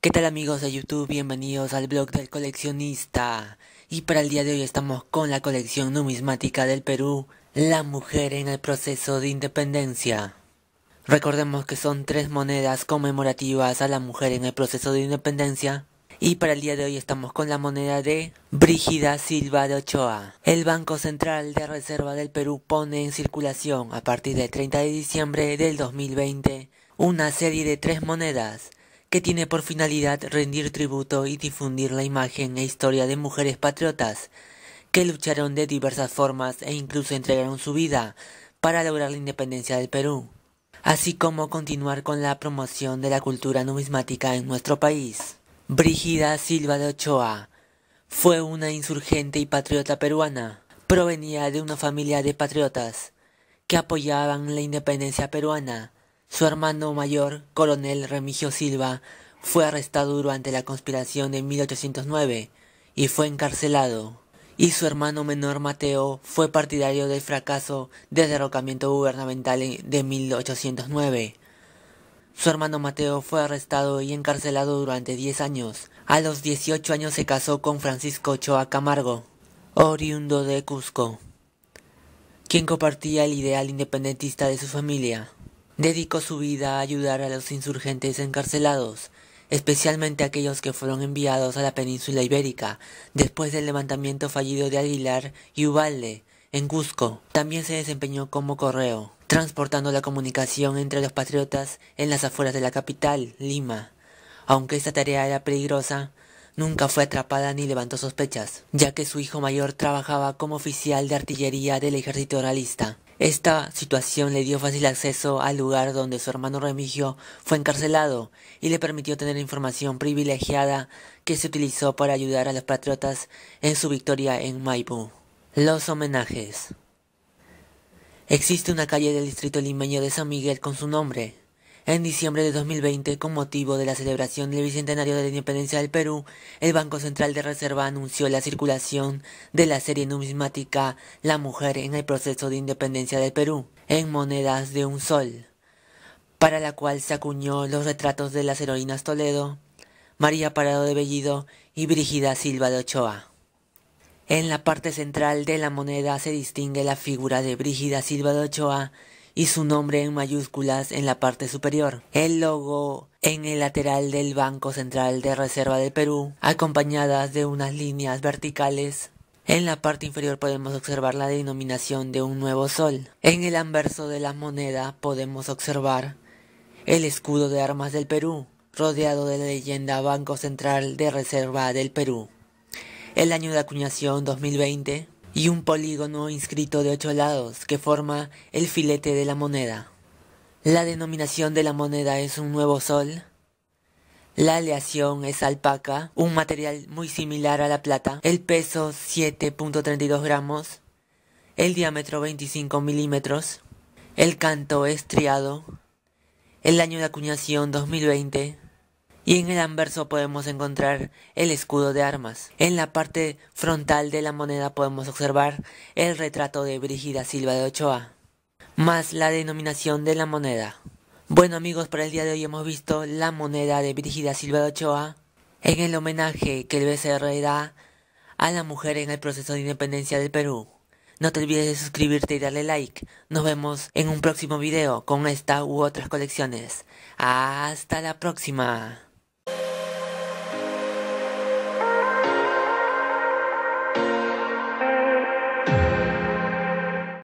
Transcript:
¿Qué tal amigos de YouTube? Bienvenidos al blog del coleccionista. Y para el día de hoy estamos con la colección numismática del Perú, La mujer en el proceso de independencia. Recordemos que son tres monedas conmemorativas a la mujer en el proceso de independencia. Y para el día de hoy estamos con la moneda de Brígida Silva de Ochoa. El Banco Central de Reserva del Perú pone en circulación a partir del 30 de diciembre del 2020 una serie de tres monedas que tiene por finalidad rendir tributo y difundir la imagen e historia de mujeres patriotas, que lucharon de diversas formas e incluso entregaron su vida para lograr la independencia del Perú, así como continuar con la promoción de la cultura numismática en nuestro país. Brigida Silva de Ochoa fue una insurgente y patriota peruana. Provenía de una familia de patriotas que apoyaban la independencia peruana su hermano mayor, coronel Remigio Silva, fue arrestado durante la conspiración de 1809 y fue encarcelado. Y su hermano menor Mateo fue partidario del fracaso del derrocamiento gubernamental de 1809. Su hermano Mateo fue arrestado y encarcelado durante 10 años. A los 18 años se casó con Francisco Ochoa Camargo, oriundo de Cusco, quien compartía el ideal independentista de su familia. Dedicó su vida a ayudar a los insurgentes encarcelados, especialmente aquellos que fueron enviados a la península ibérica después del levantamiento fallido de Aguilar y Ubalde en Cusco. También se desempeñó como correo, transportando la comunicación entre los patriotas en las afueras de la capital, Lima. Aunque esta tarea era peligrosa, nunca fue atrapada ni levantó sospechas, ya que su hijo mayor trabajaba como oficial de artillería del ejército realista. Esta situación le dio fácil acceso al lugar donde su hermano Remigio fue encarcelado y le permitió tener información privilegiada que se utilizó para ayudar a los patriotas en su victoria en Maipú. Los homenajes. Existe una calle del distrito limeño de San Miguel con su nombre. En diciembre de 2020, con motivo de la celebración del Bicentenario de la Independencia del Perú, el Banco Central de Reserva anunció la circulación de la serie numismática La Mujer en el proceso de independencia del Perú, en monedas de un sol, para la cual se acuñó los retratos de las heroínas Toledo, María Parado de Bellido y Brígida Silva de Ochoa. En la parte central de la moneda se distingue la figura de Brígida Silva de Ochoa, y su nombre en mayúsculas en la parte superior. El logo en el lateral del Banco Central de Reserva del Perú, acompañadas de unas líneas verticales en la parte inferior podemos observar la denominación de un nuevo sol. En el anverso de la moneda podemos observar el escudo de armas del Perú, rodeado de la leyenda Banco Central de Reserva del Perú. El año de acuñación 2020, y un polígono inscrito de ocho lados que forma el filete de la moneda. La denominación de la moneda es un nuevo sol. La aleación es alpaca, un material muy similar a la plata. El peso 7.32 gramos. El diámetro 25 milímetros. El canto es triado. El año de acuñación 2020 y en el anverso podemos encontrar el escudo de armas. En la parte frontal de la moneda podemos observar el retrato de Brígida Silva de Ochoa, más la denominación de la moneda. Bueno amigos, para el día de hoy hemos visto la moneda de Brígida Silva de Ochoa en el homenaje que el BCR da a la mujer en el proceso de independencia del Perú. No te olvides de suscribirte y darle like. Nos vemos en un próximo video con esta u otras colecciones. Hasta la próxima.